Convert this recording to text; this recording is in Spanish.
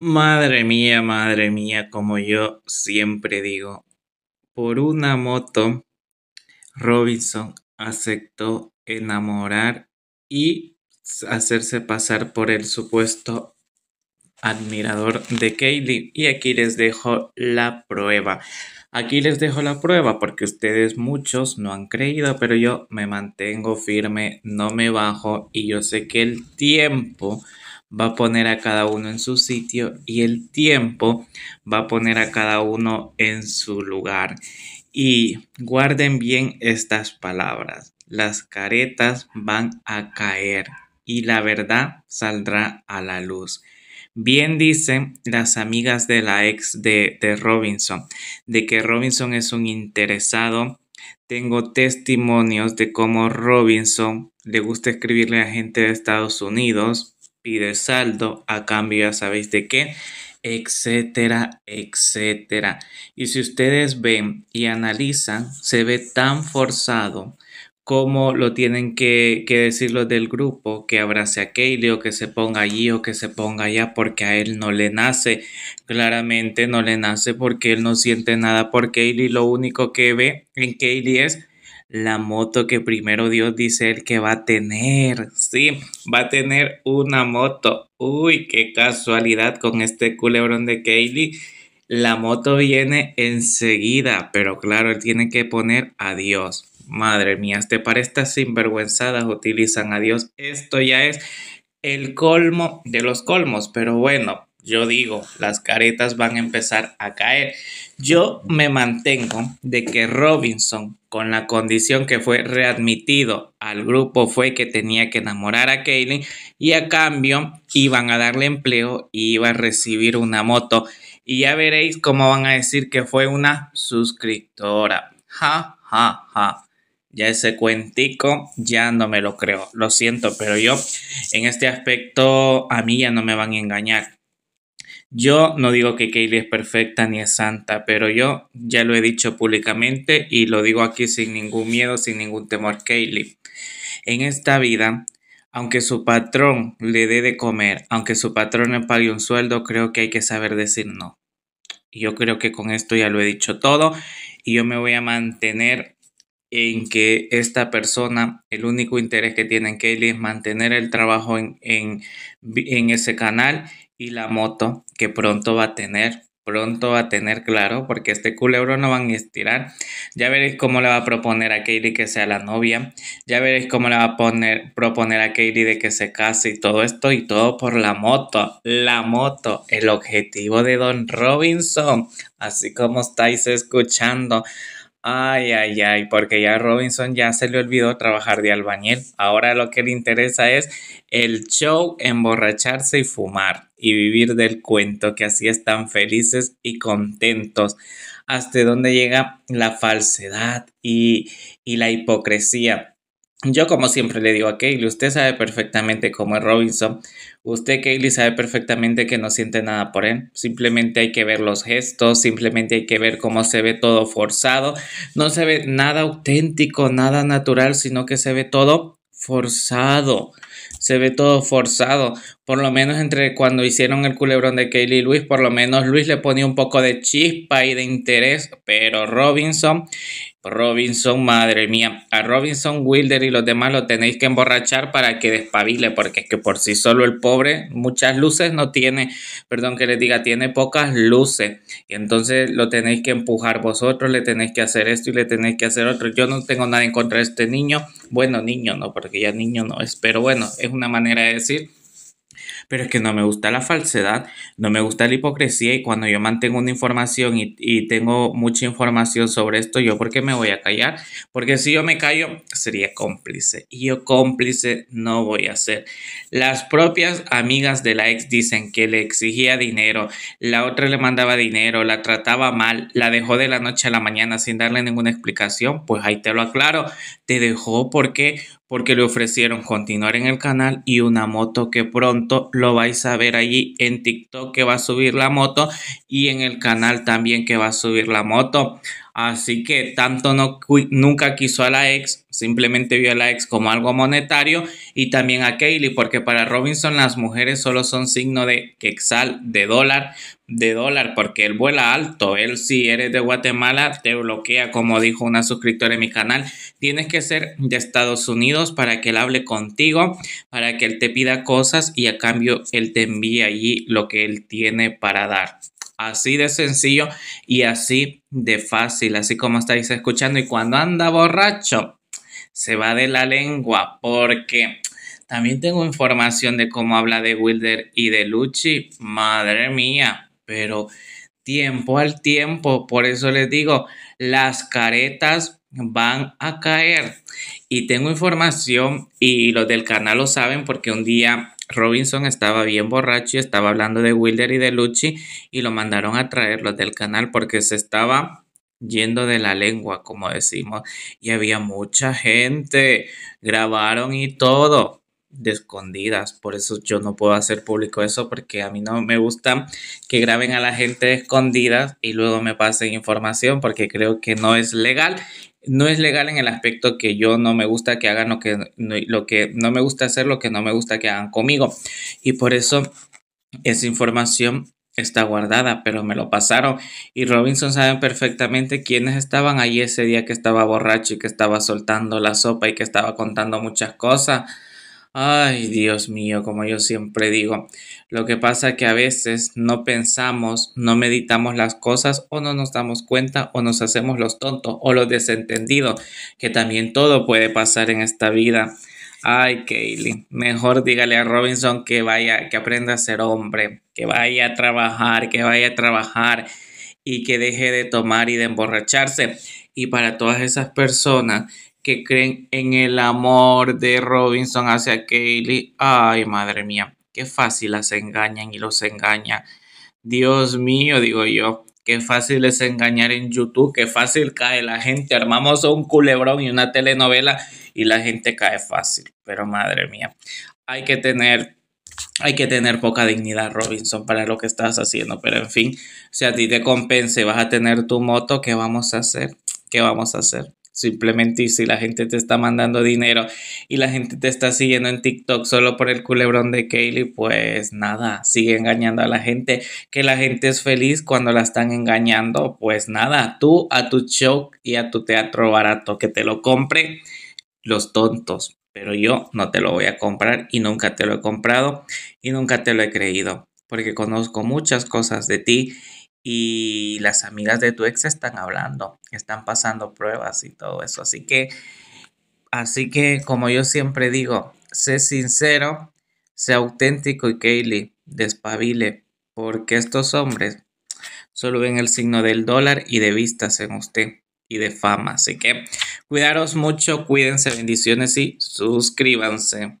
Madre mía, madre mía, como yo siempre digo, por una moto, Robinson aceptó enamorar y hacerse pasar por el supuesto admirador de Kaylee. Y aquí les dejo la prueba. Aquí les dejo la prueba porque ustedes muchos no han creído, pero yo me mantengo firme, no me bajo y yo sé que el tiempo va a poner a cada uno en su sitio y el tiempo va a poner a cada uno en su lugar. Y guarden bien estas palabras. Las caretas van a caer y la verdad saldrá a la luz. Bien dicen las amigas de la ex de, Robinson, de que Robinson es un interesado tengo testimonios de cómo Robinson le gusta escribirle a gente de Estados Unidos pide saldo a cambio, ya sabéis de qué, etcétera, etcétera. Y si ustedes ven y analizan, se ve tan forzado como lo tienen que, que decir los del grupo, que abrace a Kaylee o que se ponga allí o que se ponga allá, porque a él no le nace, claramente no le nace porque él no siente nada por Kaylee, lo único que ve en Kaylee es la moto que primero Dios dice él que va a tener. Sí, va a tener una moto. Uy, qué casualidad con este culebrón de Kaylee. La moto viene enseguida, pero claro, él tiene que poner a Dios. Madre mía, este para estas sinvergüenzadas utilizan a Dios. Esto ya es el colmo de los colmos, pero bueno, yo digo, las caretas van a empezar a caer. Yo me mantengo de que Robinson, con la condición que fue readmitido al grupo, fue que tenía que enamorar a Kaylin y a cambio iban a darle empleo y iba a recibir una moto. Y ya veréis cómo van a decir que fue una suscriptora. Ja, ja, ja. Ya ese cuentico ya no me lo creo. Lo siento, pero yo en este aspecto a mí ya no me van a engañar. Yo no digo que Kaylee es perfecta ni es santa, pero yo ya lo he dicho públicamente y lo digo aquí sin ningún miedo, sin ningún temor. Kaylee, en esta vida, aunque su patrón le dé de comer, aunque su patrón le pague un sueldo, creo que hay que saber decir no. yo creo que con esto ya lo he dicho todo y yo me voy a mantener en que esta persona, el único interés que tiene en Kaylee es mantener el trabajo en, ese canal y la moto que pronto va a tener. Pronto va a tener claro, porque este culebro no van a estirar. Ya veréis cómo le va a proponer a Katie que sea la novia. Ya veréis cómo le va a poner, proponer a Katie de que se case y todo esto y todo por la moto. La moto, el objetivo de Don Robinson. Así como estáis escuchando. Ay, ay, ay, porque ya Robinson ya se le olvidó trabajar de albañil. Ahora lo que le interesa es el show, emborracharse y fumar y vivir del cuento que así están felices y contentos. Hasta donde llega la falsedad y, y la hipocresía. Yo como siempre le digo a Kaylee, usted sabe perfectamente cómo es Robinson, usted Kaylee sabe perfectamente que no siente nada por él, simplemente hay que ver los gestos, simplemente hay que ver cómo se ve todo forzado, no se ve nada auténtico, nada natural, sino que se ve todo forzado, se ve todo forzado, por lo menos entre cuando hicieron el culebrón de Kaylee y Luis, por lo menos Luis le ponía un poco de chispa y de interés, pero Robinson Robinson, madre mía, a Robinson Wilder y los demás lo tenéis que emborrachar para que despabile, porque es que por sí solo el pobre muchas luces no tiene, perdón que les diga, tiene pocas luces. Y entonces lo tenéis que empujar vosotros, le tenéis que hacer esto y le tenéis que hacer otro. Yo no tengo nada en contra de este niño, bueno, niño no, porque ya niño no es, pero bueno, es una manera de decir pero es que no me gusta la falsedad, no me gusta la hipocresía y cuando yo mantengo una información y, tengo mucha información sobre esto, yo por qué me voy a callar? Porque si yo me callo, sería cómplice y yo cómplice no voy a ser. Las propias amigas de la ex dicen que le exigía dinero, la otra le mandaba dinero, la trataba mal, la dejó de la noche a la mañana sin darle ninguna explicación, pues ahí te lo aclaro, te dejó porque porque le ofrecieron continuar en el canal y una moto que pronto lo vais a ver allí en TikTok que va a subir la moto y en el canal también que va a subir la moto. Así que tanto no, nunca quiso a la ex, simplemente vio a la ex como algo monetario y también a Kaylee, porque para Robinson las mujeres solo son signo de quexal, de dólar, de dólar, porque él vuela alto. Él, si eres de Guatemala, te bloquea, como dijo una suscriptora en mi canal. Tienes que ser de Estados Unidos para que él hable contigo, para que él te pida cosas y a cambio él te envíe allí lo que él tiene para dar. Así de sencillo y así de fácil, así como estáis escuchando. Y cuando anda borracho, se va de la lengua porque también tengo información de cómo habla de Wilder y de Luchi. Madre mía, pero tiempo al tiempo, por eso les digo, las caretas van a caer. Y tengo información y los del canal lo saben porque un día Robinson estaba bien borracho estaba hablando de Wilder y de Lucci y lo mandaron a traerlos del canal porque se estaba yendo de la lengua, como decimos, y había mucha gente, grabaron y todo de escondidas, por eso yo no puedo hacer público eso porque a mí no me gusta que graben a la gente de escondidas y luego me pasen información porque creo que no es legal no es legal en el aspecto que yo no me gusta que hagan lo que no, lo que no me gusta hacer, lo que no me gusta que hagan conmigo. Y por eso esa información está guardada, pero me lo pasaron. Y Robinson saben perfectamente quiénes estaban ahí ese día que estaba borracho y que estaba soltando la sopa y que estaba contando muchas cosas. Ay, Dios mío, como yo siempre digo, lo que pasa es que a veces no pensamos, no meditamos las cosas o no nos damos cuenta o nos hacemos los tontos o los desentendidos, que también todo puede pasar en esta vida. Ay, Kaylee, mejor dígale a Robinson que vaya, que aprenda a ser hombre, que vaya a trabajar, que vaya a trabajar y que deje de tomar y de emborracharse. Y para todas esas personas que creen en el amor de Robinson hacia Kaylee. Ay, madre mía, qué fácil las engañan y los engaña. Dios mío, digo yo, qué fácil es engañar en YouTube, qué fácil cae la gente. Armamos un culebrón y una telenovela y la gente cae fácil. Pero madre mía, hay que tener hay que tener poca dignidad, Robinson, para lo que estás haciendo. Pero en fin, si a ti te compensa vas a tener tu moto, ¿qué vamos a hacer? ¿Qué vamos a hacer? Simplemente si la gente te está mandando dinero y la gente te está siguiendo en TikTok solo por el culebrón de Kaylee, pues nada, sigue engañando a la gente. Que la gente es feliz cuando la están engañando, pues nada, tú a tu show y a tu teatro barato que te lo compre los tontos. Pero yo no te lo voy a comprar y nunca te lo he comprado y nunca te lo he creído porque conozco muchas cosas de ti y las amigas de tu ex están hablando, están pasando pruebas y todo eso. Así que, así que como yo siempre digo, sé sincero, sé auténtico y Kaylee, despavile. porque estos hombres solo ven el signo del dólar y de vistas en usted y de fama. Así que cuidaros mucho, cuídense, bendiciones y suscríbanse.